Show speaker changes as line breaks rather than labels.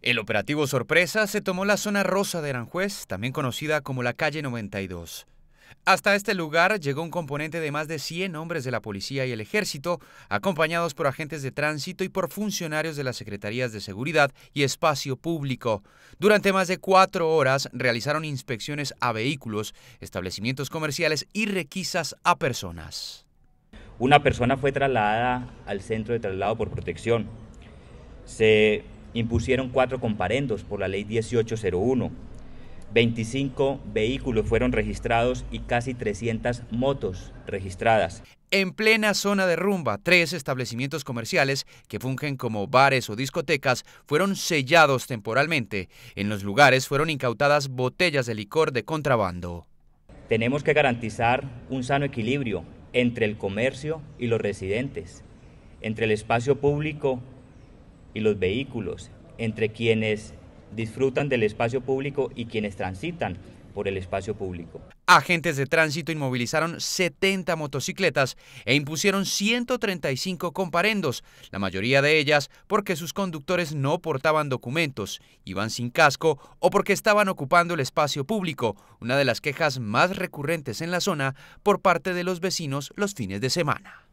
El operativo sorpresa se tomó la zona rosa de Aranjuez, también conocida como la calle 92. Hasta este lugar llegó un componente de más de 100 hombres de la policía y el ejército, acompañados por agentes de tránsito y por funcionarios de las Secretarías de Seguridad y Espacio Público. Durante más de cuatro horas realizaron inspecciones a vehículos, establecimientos comerciales y requisas a personas. Una
persona fue trasladada al centro de traslado por protección. Se impusieron cuatro comparendos por la ley 1801. 25 vehículos fueron registrados y casi 300 motos registradas. En plena
zona de rumba, tres establecimientos comerciales que fungen como bares o discotecas fueron sellados temporalmente. En los lugares fueron incautadas botellas de licor de
contrabando. Tenemos que garantizar un sano equilibrio entre el comercio y los residentes, entre el espacio público y los vehículos, entre quienes disfrutan del espacio público y quienes transitan por el espacio público.
Agentes de tránsito inmovilizaron 70 motocicletas e impusieron 135 comparendos, la mayoría de ellas porque sus conductores no portaban documentos, iban sin casco o porque estaban ocupando el espacio público, una de las quejas más recurrentes en la zona por parte de los vecinos los fines de semana.